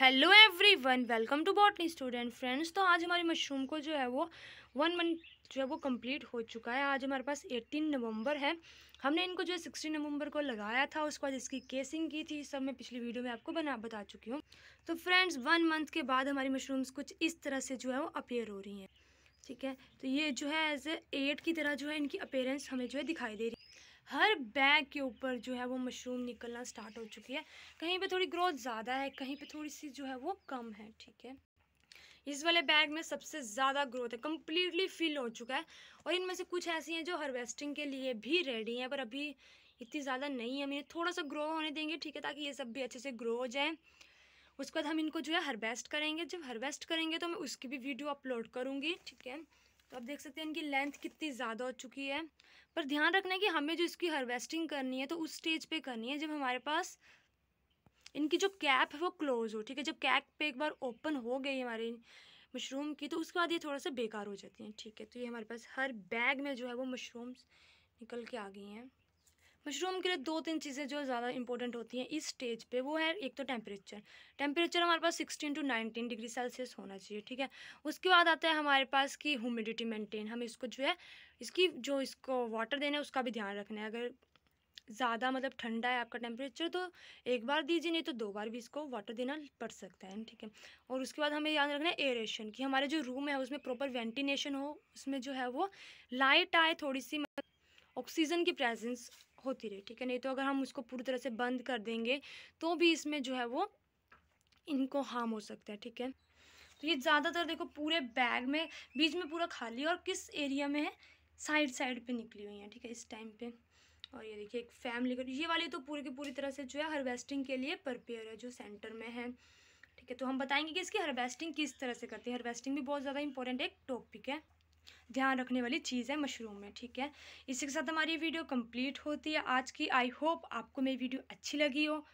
hello everyone welcome to botany student friends तो आज हमारी मशरूम को जो है वो वन मंथ जो है वो कंप्लीट हो चुका है आज हमारे पास एटीन नवंबर है हमने इनको जो है सिक्सटीन नवंबर को लगाया था उसके बाद इसकी केसिंग की थी सब मैं पिछली वीडियो में आपको बना बता चुकी हूँ तो फ्रेंड्स वन मंथ के बाद हमारी मशरूम्स कुछ इस तरह से जो है वो अपेयर हो रही हैं ठीक है तो ये जो है एज एड की तरह जो है इनकी अपेयरेंस हमें जो है दिखाई दे रही है हर बैग के ऊपर जो है वो मशरूम निकलना स्टार्ट हो चुकी है कहीं पे थोड़ी ग्रोथ ज़्यादा है कहीं पे थोड़ी सी जो है वो कम है ठीक है इस वाले बैग में सबसे ज़्यादा ग्रोथ है कम्प्लीटली फिल हो चुका है और इनमें से कुछ ऐसी हैं जो हार्वेस्टिंग के लिए भी रेडी हैं पर अभी इतनी ज़्यादा नहीं है हम थोड़ा सा ग्रो होने देंगे ठीक है ताकि ये सब भी अच्छे से ग्रो हो जाए उसके बाद हम इनको जो है हरबेस्ट करेंगे जब हरबेस्ट करेंगे तो मैं उसकी भी वीडियो अपलोड करूँगी ठीक है तो आप देख सकते हैं इनकी लेंथ कितनी ज़्यादा हो चुकी है पर ध्यान रखना है कि हमें जो इसकी हरवेस्टिंग करनी है तो उस स्टेज पर करनी है जब हमारे पास इनकी जो कैप है वो क्लोज हो ठीक है जब कैप पे एक बार ओपन हो गई हमारी मशरूम की तो उसके बाद ये थोड़ा सा बेकार हो जाती हैं ठीक है तो ये हमारे पास हर बैग में जो है वो मशरूम्स निकल के आ गई हैं मशरूम के लिए दो तीन चीज़ें जो ज़्यादा इंपॉर्टेंट होती हैं इस स्टेज पे वो है एक तो टेम्परेचर टेम्परेचर हमारे पास 16 टू 19 डिग्री सेल्सियस होना चाहिए ठीक है उसके बाद आता है हमारे पास की ह्यूमिडिटी मेंटेन हम इसको जो है इसकी जो इसको वाटर देना है उसका भी ध्यान रखना है अगर ज़्यादा मतलब ठंडा है आपका टेम्परेचर तो एक बार दीजिए नहीं तो दो बार भी इसको वाटर देना पड़ सकता है ठीक है और उसके बाद हमें याद रखना है एयरेशन कि हमारे जो रूम है उसमें प्रॉपर वेंटिलेशन हो उसमें जो है वो लाइट आए थोड़ी सी ऑक्सीजन मतलब की प्रेजेंस होती रहे ठीक है नहीं तो अगर हम उसको पूरी तरह से बंद कर देंगे तो भी इसमें जो है वो इनको हार्म हो सकता है ठीक है तो ये ज़्यादातर देखो पूरे बैग में बीच में पूरा खाली और किस एरिया में है साइड साइड पे निकली हुई है ठीक है इस टाइम पे और ये देखिए एक फैमिली का ये वाली तो पूरी की पूरी तरह से जो है हरवेस्टिंग के लिए प्रिपेयर है जो सेंटर में है ठीक है तो हम बताएंगे कि इसकी हरवेस्टिंग किस तरह से करते हैं हरवेस्टिंग भी बहुत ज़्यादा इंपॉर्टेंट एक टॉपिक है ध्यान रखने वाली चीज़ है मशरूम में ठीक है इसी के साथ हमारी वीडियो कंप्लीट होती है आज की आई होप आपको मेरी वीडियो अच्छी लगी हो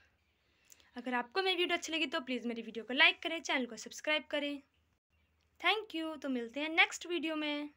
अगर आपको मेरी वीडियो अच्छी लगी तो प्लीज़ मेरी वीडियो को लाइक करें चैनल को सब्सक्राइब करें थैंक यू तो मिलते हैं नेक्स्ट वीडियो में